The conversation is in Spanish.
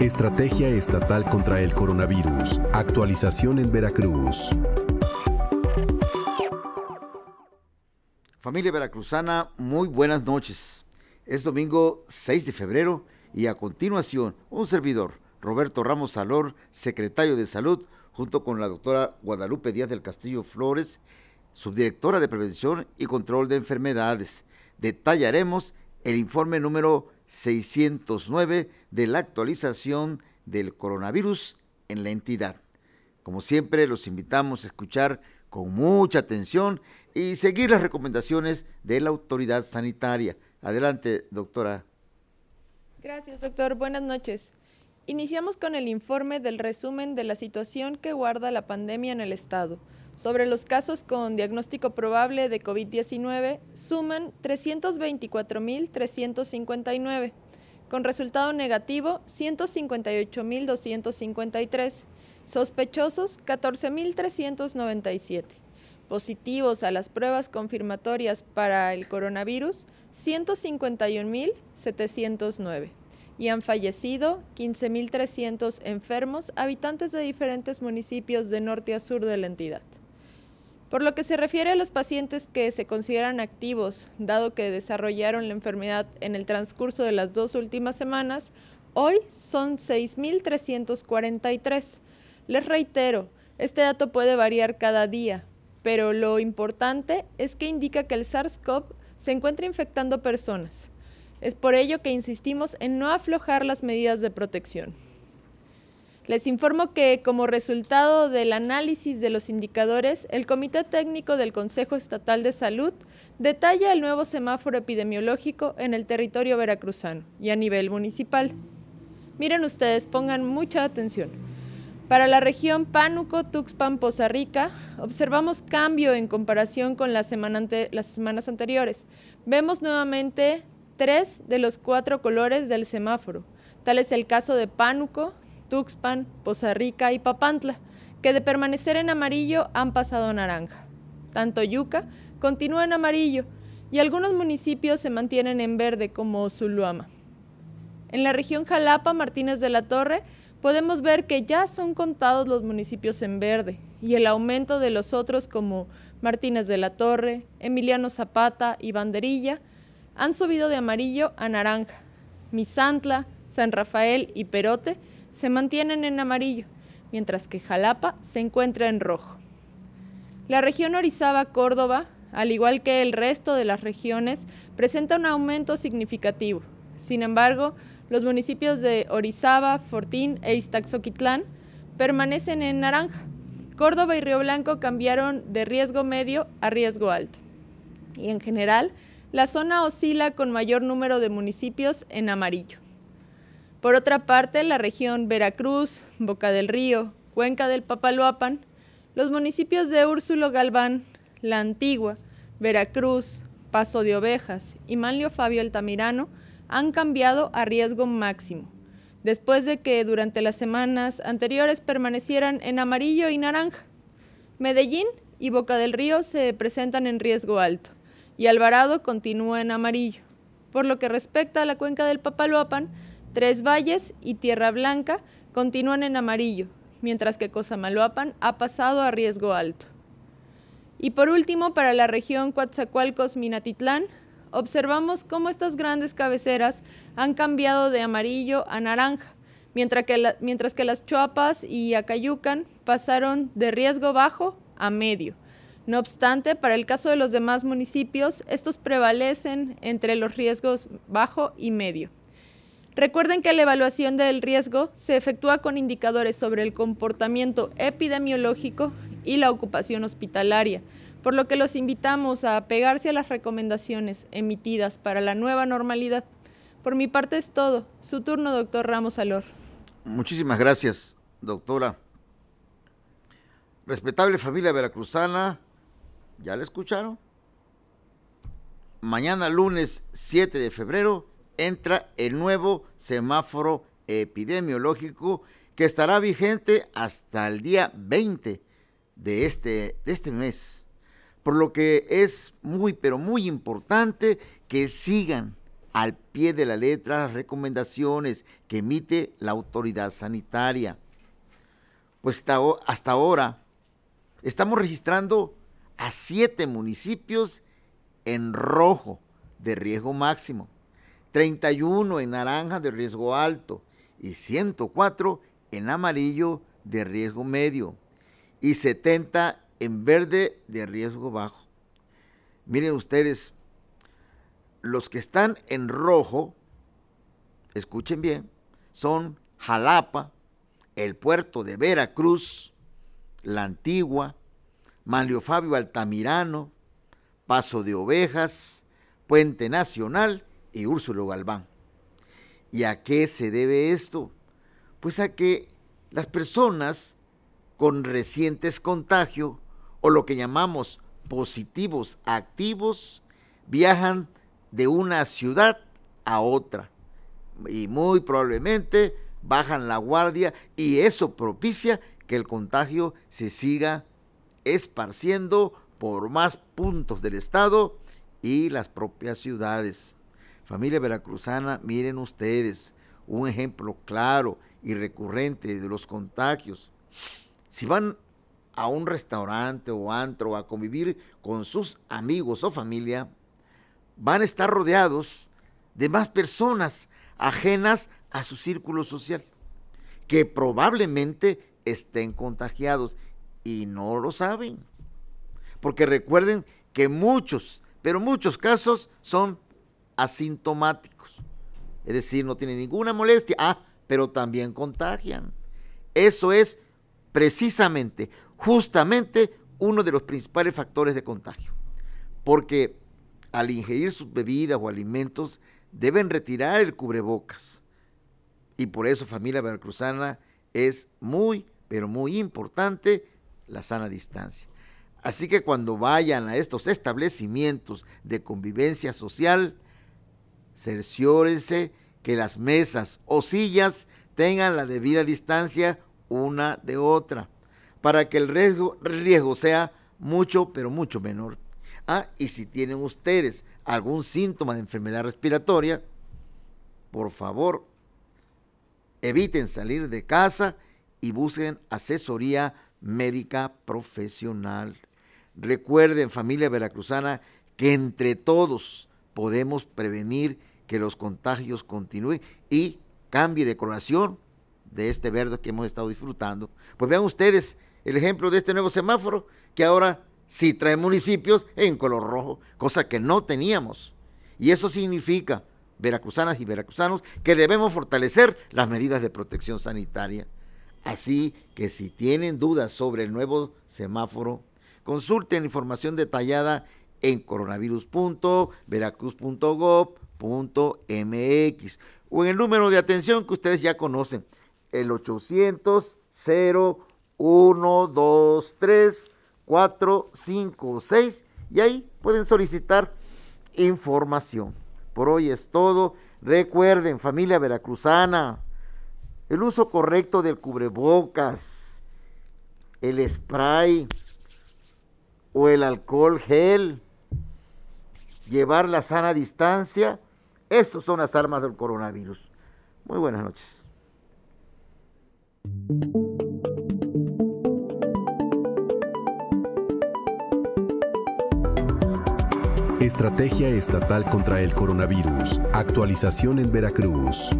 Estrategia Estatal contra el Coronavirus. Actualización en Veracruz. Familia veracruzana, muy buenas noches. Es domingo 6 de febrero y a continuación un servidor, Roberto Ramos Salor, secretario de Salud, junto con la doctora Guadalupe Díaz del Castillo Flores subdirectora de Prevención y Control de Enfermedades. Detallaremos el informe número 609 de la actualización del coronavirus en la entidad. Como siempre, los invitamos a escuchar con mucha atención y seguir las recomendaciones de la autoridad sanitaria. Adelante, doctora. Gracias, doctor. Buenas noches. Iniciamos con el informe del resumen de la situación que guarda la pandemia en el Estado. Sobre los casos con diagnóstico probable de COVID-19, suman 324.359, con resultado negativo 158.253, sospechosos 14.397 positivos a las pruebas confirmatorias para el coronavirus 151.709 y han fallecido 15.300 enfermos habitantes de diferentes municipios de norte a sur de la entidad. Por lo que se refiere a los pacientes que se consideran activos, dado que desarrollaron la enfermedad en el transcurso de las dos últimas semanas, hoy son 6.343. Les reitero, este dato puede variar cada día, pero lo importante es que indica que el SARS-CoV se encuentra infectando personas. Es por ello que insistimos en no aflojar las medidas de protección. Les informo que como resultado del análisis de los indicadores, el Comité Técnico del Consejo Estatal de Salud detalla el nuevo semáforo epidemiológico en el territorio veracruzano y a nivel municipal. Miren ustedes, pongan mucha atención. Para la región Pánuco, Tuxpan, Poza Rica, observamos cambio en comparación con las semanas anteriores. Vemos nuevamente tres de los cuatro colores del semáforo. Tal es el caso de Pánuco, Tuxpan, Poza Rica y Papantla, que de permanecer en amarillo han pasado a naranja. Tanto Yuca continúa en amarillo y algunos municipios se mantienen en verde como Zuluama. En la región Jalapa, Martínez de la Torre, podemos ver que ya son contados los municipios en verde y el aumento de los otros como Martínez de la Torre, Emiliano Zapata y Banderilla han subido de amarillo a naranja. Misantla, San Rafael y Perote se mantienen en amarillo, mientras que Jalapa se encuentra en rojo. La región Orizaba-Córdoba, al igual que el resto de las regiones, presenta un aumento significativo. Sin embargo, los municipios de Orizaba, Fortín e Iztaxoquitlán permanecen en naranja. Córdoba y Río Blanco cambiaron de riesgo medio a riesgo alto. Y en general, la zona oscila con mayor número de municipios en amarillo. Por otra parte, la región Veracruz, Boca del Río, Cuenca del Papaloapan, los municipios de Úrsulo Galván, La Antigua, Veracruz, Paso de Ovejas y Manlio Fabio Altamirano han cambiado a riesgo máximo, después de que durante las semanas anteriores permanecieran en amarillo y naranja. Medellín y Boca del Río se presentan en riesgo alto y Alvarado continúa en amarillo. Por lo que respecta a la cuenca del Papaloapan, Tres Valles y Tierra Blanca continúan en amarillo, mientras que Cosamaloapan ha pasado a riesgo alto. Y por último, para la región Coatzacoalcos-Minatitlán, observamos cómo estas grandes cabeceras han cambiado de amarillo a naranja, mientras que, mientras que las Choapas y Acayucan pasaron de riesgo bajo a medio. No obstante, para el caso de los demás municipios, estos prevalecen entre los riesgos bajo y medio. Recuerden que la evaluación del riesgo se efectúa con indicadores sobre el comportamiento epidemiológico y la ocupación hospitalaria, por lo que los invitamos a apegarse a las recomendaciones emitidas para la nueva normalidad. Por mi parte es todo. Su turno, doctor Ramos Alor. Muchísimas gracias, doctora. Respetable familia veracruzana, ¿ya la escucharon? Mañana lunes 7 de febrero entra el nuevo semáforo epidemiológico que estará vigente hasta el día 20 de este, de este mes. Por lo que es muy, pero muy importante que sigan al pie de la letra las recomendaciones que emite la autoridad sanitaria. Pues hasta ahora estamos registrando a siete municipios en rojo de riesgo máximo. 31 en naranja de riesgo alto y 104 en amarillo de riesgo medio y 70 en verde de riesgo bajo. Miren ustedes, los que están en rojo, escuchen bien, son Jalapa, el puerto de Veracruz, la Antigua, Manlio Fabio Altamirano, Paso de Ovejas, Puente Nacional y Úrsulo Galván. ¿Y a qué se debe esto? Pues a que las personas con recientes contagio o lo que llamamos positivos activos viajan de una ciudad a otra y muy probablemente bajan la guardia y eso propicia que el contagio se siga esparciendo por más puntos del estado y las propias ciudades. Familia veracruzana, miren ustedes, un ejemplo claro y recurrente de los contagios. Si van a un restaurante o antro a convivir con sus amigos o familia, van a estar rodeados de más personas ajenas a su círculo social, que probablemente estén contagiados y no lo saben. Porque recuerden que muchos, pero muchos casos son asintomáticos. Es decir, no tienen ninguna molestia. Ah, pero también contagian. Eso es precisamente, justamente uno de los principales factores de contagio. Porque al ingerir sus bebidas o alimentos deben retirar el cubrebocas. Y por eso familia veracruzana es muy, pero muy importante la sana distancia. Así que cuando vayan a estos establecimientos de convivencia social, Cerciórense que las mesas o sillas tengan la debida distancia una de otra, para que el riesgo, riesgo sea mucho, pero mucho menor. Ah, y si tienen ustedes algún síntoma de enfermedad respiratoria, por favor, eviten salir de casa y busquen asesoría médica profesional. Recuerden, familia veracruzana, que entre todos podemos prevenir que los contagios continúen y cambie de coloración de este verde que hemos estado disfrutando. Pues vean ustedes el ejemplo de este nuevo semáforo que ahora sí trae municipios en color rojo, cosa que no teníamos. Y eso significa, veracruzanas y veracruzanos, que debemos fortalecer las medidas de protección sanitaria. Así que si tienen dudas sobre el nuevo semáforo, consulten información detallada en coronavirus.veracruz.gov.mx o en el número de atención que ustedes ya conocen, el 800 0123 456 y ahí pueden solicitar información. Por hoy es todo. Recuerden, familia veracruzana, el uso correcto del cubrebocas, el spray o el alcohol gel llevar la sana distancia. Esas son las armas del coronavirus. Muy buenas noches. Estrategia Estatal contra el Coronavirus. Actualización en Veracruz.